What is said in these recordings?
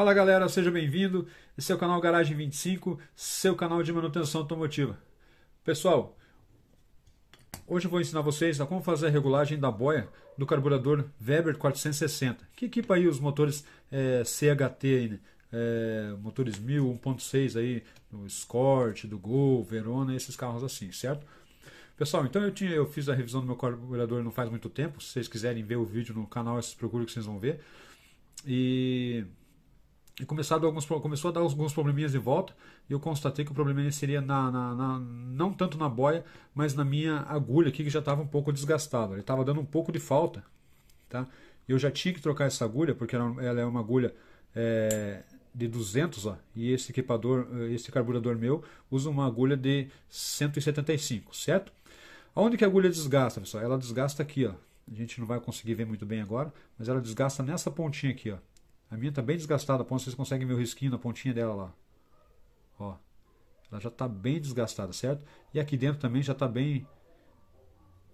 Fala galera, seja bem-vindo. Esse é o canal Garagem 25, seu canal de manutenção automotiva. Pessoal, hoje eu vou ensinar vocês a como fazer a regulagem da boia do carburador Weber 460, que equipa aí os motores é, eh, CHT, né? é, motores 1000, 1.6 aí, do Escort, do Gol, Verona, esses carros assim, certo? Pessoal, então eu, tinha, eu fiz a revisão do meu carburador não faz muito tempo. Se vocês quiserem ver o vídeo no canal, vocês procuram que vocês vão ver. E e começou a, dar alguns, começou a dar alguns probleminhas de volta e eu constatei que o problema seria na, na, na, não tanto na boia, mas na minha agulha aqui que já estava um pouco desgastada. Ele estava dando um pouco de falta. Tá? Eu já tinha que trocar essa agulha, porque ela é uma agulha é, de 200 ó, e esse equipador, eh, esse carburador meu usa uma agulha de 175, certo? Aonde que a agulha desgasta, pessoal? Ela desgasta aqui, ó. A gente não vai conseguir ver muito bem agora, mas ela desgasta nessa pontinha aqui, ó a minha tá bem desgastada, vocês conseguem ver o risquinho na pontinha dela lá. Ó. Ela já está bem desgastada, certo? E aqui dentro também já está bem...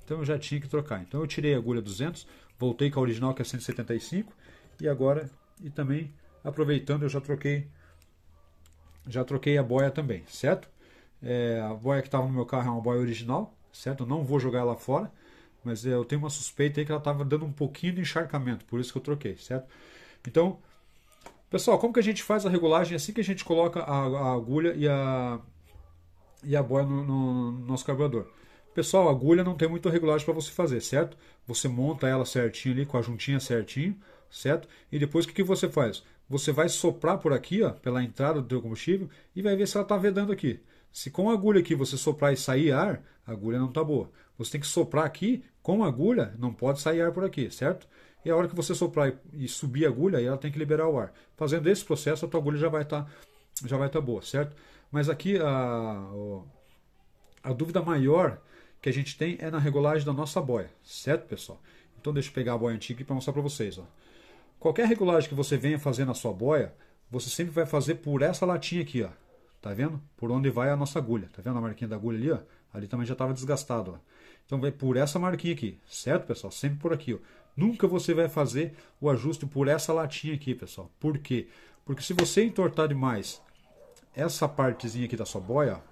Então eu já tinha que trocar. Então eu tirei a agulha 200, voltei com a original que é 175 e agora e também aproveitando eu já troquei já troquei a boia também, certo? É, a boia que estava no meu carro é uma boia original, certo? Eu não vou jogar ela fora, mas eu tenho uma suspeita aí que ela estava dando um pouquinho de encharcamento, por isso que eu troquei, certo? Então, pessoal, como que a gente faz a regulagem é assim que a gente coloca a, a agulha e a, e a boia no, no, no nosso carburador? Pessoal, a agulha não tem muita regulagem para você fazer, certo? Você monta ela certinho ali, com a juntinha certinho, certo? E depois o que, que você faz? Você vai soprar por aqui, ó, pela entrada do combustível e vai ver se ela está vedando aqui. Se com a agulha aqui você soprar e sair ar, a agulha não está boa. Você tem que soprar aqui com a agulha, não pode sair ar por aqui, certo? e a hora que você soprar e, subir a agulha, ela tem que liberar o ar. Fazendo esse processo, a tua agulha já vai estar tá, já vai estar tá boa, certo? Mas aqui a, a dúvida maior que a gente tem é na regulagem da nossa boia, certo, pessoal? Então deixa eu pegar a boia antiga para mostrar para vocês, ó. Qualquer regulagem que você venha fazer na sua boia, você sempre vai fazer por essa latinha aqui, ó. Tá vendo? Por onde vai a nossa agulha. Tá vendo a marquinha da agulha ali, ó? Ali também já estava desgastado, ó. Então vai por essa marquinha aqui, certo, pessoal? Sempre por aqui, ó. Nunca você vai fazer o ajuste por essa latinha aqui, pessoal. Por quê? Porque se você entortar demais essa partezinha aqui da sua boia,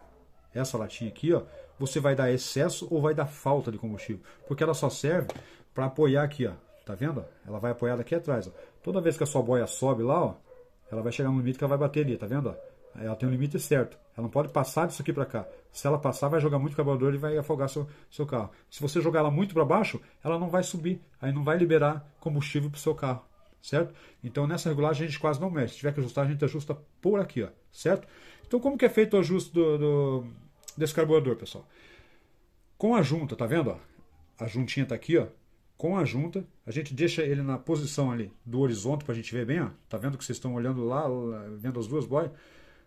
essa latinha aqui, ó, você vai dar excesso ou vai dar falta de combustível. Porque ela só serve para apoiar aqui, ó. Tá vendo? Ela vai apoiar aqui atrás, ó. Toda vez que a sua boia sobe lá, ó, ela vai chegar no limite que ela vai bater ali, tá vendo? Ó? Ela tem um limite certo. Ela não pode passar disso aqui para cá. Se ela passar, vai jogar muito carburador e vai afogar seu, seu carro. Se você jogar ela muito para baixo, ela não vai subir. Aí não vai liberar combustível para o seu carro. Certo? Então nessa regulagem a gente quase não mexe. Se tiver que ajustar, a gente ajusta por aqui. Ó, certo? Então como que é feito o ajuste do, do desse carburador, pessoal? Com a junta, tá vendo? Ó? A juntinha tá aqui, ó com a junta. A gente deixa ele na posição ali do horizonte para a gente ver bem, ó. Tá vendo que vocês estão olhando lá, vendo as duas boias?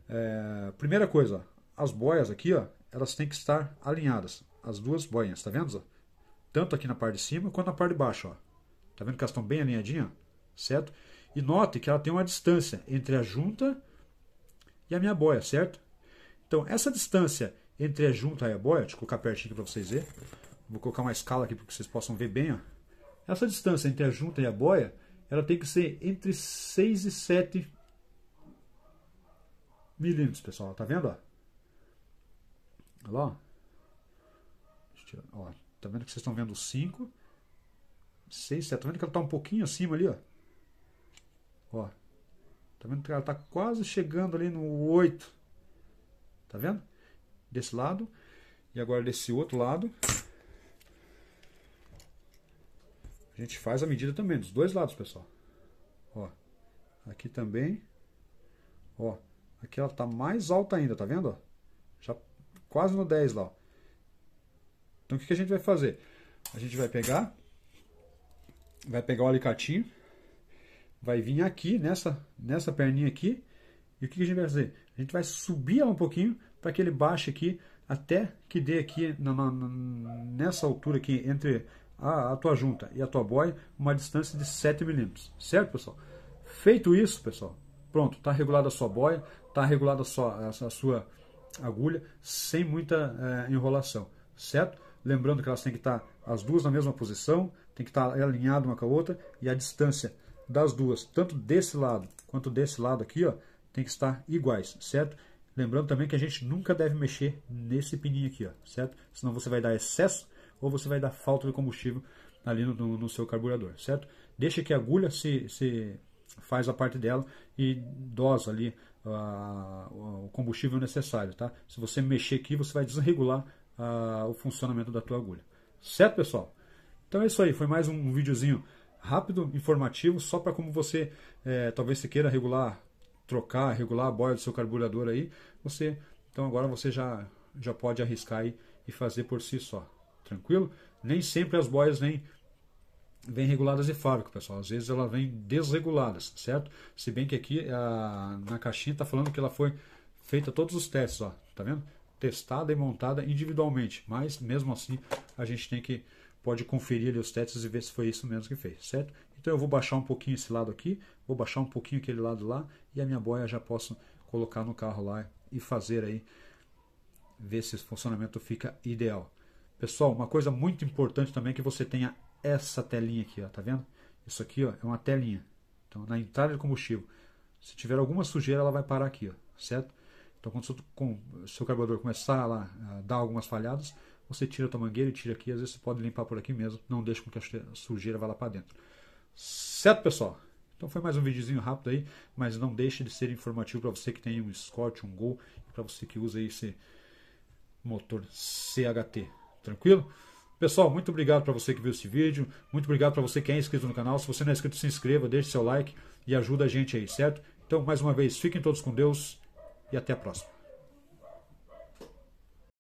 É, primeira coisa, as boias aqui, ó, elas têm que estar alinhadas. As duas boinhas, tá vendo? Tanto aqui na parte de cima quanto na parte de baixo. Ó. Tá vendo que elas estão bem alinhadinhas? Certo? E note que ela tem uma distância entre a junta e a minha boia, certo? Então, essa distância entre a junta e a boia, deixa eu colocar pertinho aqui para vocês verem. Vou colocar uma escala aqui para que vocês possam ver bem. Ó. Essa distância entre a junta e a boia, ela tem que ser entre 6 e 7 milímetros, pessoal. Tá vendo? Ó? Olha lá. ó, tá vendo que vocês estão vendo 5, 6, 7. Tá vendo que ela tá um pouquinho acima ali, ó. Ó. Tá vendo que ela tá quase chegando ali no 8. Tá vendo? Desse lado. E agora desse outro lado. A gente faz a medida também, dos dois lados, pessoal. Ó. Aqui também. Ó. Aqui ela está mais alta ainda, tá vendo? Já quase no 10 lá. Então o que a gente vai fazer? A gente vai pegar, vai pegar o alicatinho, vai vir aqui nessa, nessa perninha aqui, e o que a gente vai fazer? A gente vai subir ela um pouquinho para que ele baixe aqui até que dê aqui na, na, nessa altura aqui entre a, a, tua junta e a tua boia uma distância de 7 milímetros, certo pessoal? Feito isso pessoal, pronto, está regulada a sua boia, está regulada só a, sua agulha, sem muita é, enrolação, certo? Lembrando que elas têm que estar tá as duas na mesma posição, tem que estar tá alinhada uma com a outra e a distância das duas, tanto desse lado quanto desse lado aqui, ó, tem que estar iguais, certo? Lembrando também que a gente nunca deve mexer nesse pininho aqui, ó, certo? Senão você vai dar excesso ou você vai dar falta de combustível ali no, no, no seu carburador, certo? Deixa que a agulha se, se faz a parte dela e dosa ali ah, o combustível necessário, tá? Se você mexer aqui, você vai desregular ah, o funcionamento da tua agulha. Certo, pessoal? Então é isso aí, foi mais um videozinho rápido, informativo, só para como você, é, talvez você queira regular, trocar, regular a boia do seu carburador aí, você, então agora você já, já pode arriscar aí e fazer por si só, tranquilo? Nem sempre as boias nem vêm reguladas de fábrica, pessoal. Às vezes ela vem desreguladas, certo? Se bem que aqui a, na caixinha está falando que ela foi feita todos os testes, ó, tá vendo? Testada e montada individualmente, mas mesmo assim a gente tem que pode conferir ali os testes e ver se foi isso mesmo que fez, certo? Então eu vou baixar um pouquinho esse lado aqui, vou baixar um pouquinho aquele lado lá e a minha boia já posso colocar no carro lá e fazer aí ver se o funcionamento fica ideal. Pessoal, uma coisa muito importante também é que você tenha essa telinha aqui, ó, tá vendo? Isso aqui ó, é uma telinha. Então, na entrada de combustível, se tiver alguma sujeira, ela vai parar aqui, ó, certo? Então, quando o seu, com, seu carburador começar lá, a dar algumas falhadas, você tira a tua mangueira e tira aqui. Às vezes você pode limpar por aqui mesmo, não deixa com que a sujeira vá lá para dentro. Certo, pessoal? Então foi mais um videozinho rápido aí, mas não deixe de ser informativo para você que tem um Scott, um Gol, para você que usa esse motor CHT. Tranquilo? Pessoal, muito obrigado para você que viu esse vídeo, muito obrigado para você que é inscrito no canal. Se você não é inscrito, se inscreva, deixe seu like e ajuda a gente aí, certo? Então, mais uma vez, fiquem todos com Deus e até a próxima.